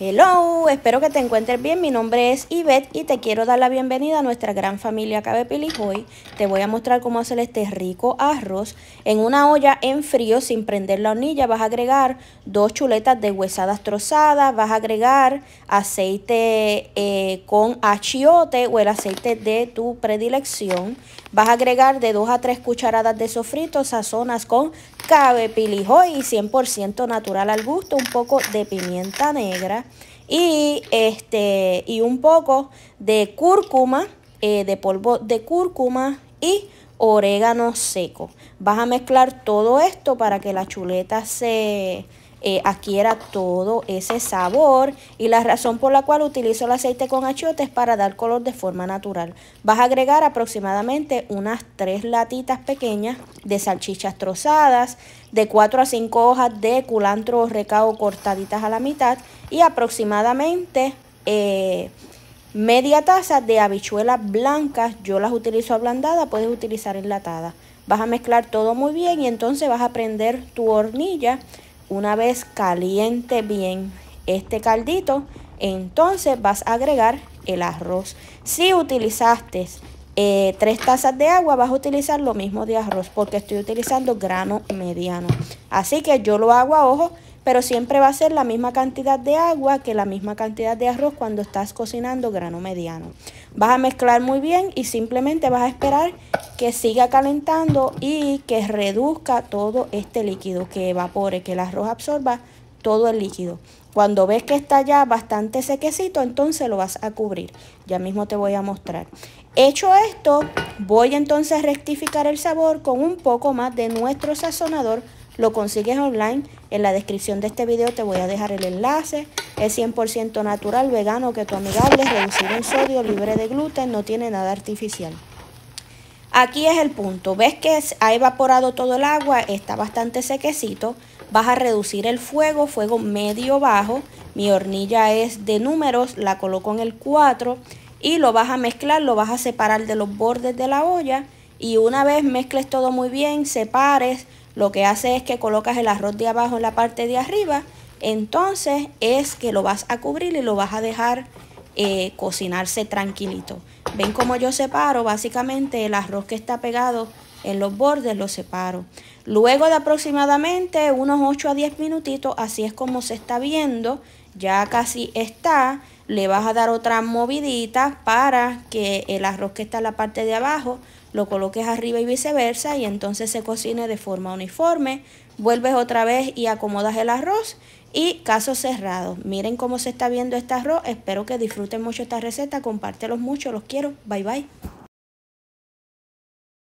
Hello, espero que te encuentres bien. Mi nombre es Yvette y te quiero dar la bienvenida a nuestra gran familia Hoy Te voy a mostrar cómo hacer este rico arroz. En una olla en frío, sin prender la hornilla, vas a agregar dos chuletas de huesadas trozadas, vas a agregar aceite eh, con achiote o el aceite de tu predilección, vas a agregar de 2 a tres cucharadas de sofrito, sazonas con cabe y 100% natural al gusto, un poco de pimienta negra y, este, y un poco de cúrcuma, eh, de polvo de cúrcuma y orégano seco. Vas a mezclar todo esto para que la chuleta se eh, adquiera todo ese sabor y la razón por la cual utilizo el aceite con achiote es para dar color de forma natural. Vas a agregar aproximadamente unas tres latitas pequeñas de salchichas trozadas, de 4 a 5 hojas de culantro o recao cortaditas a la mitad y aproximadamente eh, media taza de habichuelas blancas. Yo las utilizo ablandadas, puedes utilizar enlatadas. Vas a mezclar todo muy bien y entonces vas a prender tu hornilla una vez caliente bien este caldito, entonces vas a agregar el arroz. Si utilizaste eh, tres tazas de agua vas a utilizar lo mismo de arroz porque estoy utilizando grano mediano. Así que yo lo hago a ojo, pero siempre va a ser la misma cantidad de agua que la misma cantidad de arroz cuando estás cocinando grano mediano. Vas a mezclar muy bien y simplemente vas a esperar que siga calentando y que reduzca todo este líquido que evapore, que el arroz absorba todo el líquido. Cuando ves que está ya bastante sequecito, entonces lo vas a cubrir. Ya mismo te voy a mostrar. Hecho esto, voy entonces a rectificar el sabor con un poco más de nuestro sazonador. Lo consigues online. En la descripción de este video te voy a dejar el enlace. Es 100% natural, vegano, que tu amigable, reducido en sodio, libre de gluten, no tiene nada artificial. Aquí es el punto. Ves que ha evaporado todo el agua, está bastante sequecito. Vas a reducir el fuego, fuego medio bajo. Mi hornilla es de números, la coloco en el 4 y lo vas a mezclar, lo vas a separar de los bordes de la olla y una vez mezcles todo muy bien, separes, lo que hace es que colocas el arroz de abajo en la parte de arriba, entonces es que lo vas a cubrir y lo vas a dejar eh, cocinarse tranquilito. Ven como yo separo básicamente el arroz que está pegado en los bordes, lo separo. Luego de aproximadamente unos 8 a 10 minutitos, así es como se está viendo, ya casi está le vas a dar otra movidita para que el arroz que está en la parte de abajo lo coloques arriba y viceversa y entonces se cocine de forma uniforme. Vuelves otra vez y acomodas el arroz y caso cerrado. Miren cómo se está viendo este arroz. Espero que disfruten mucho esta receta. Compártelos mucho. Los quiero. Bye bye.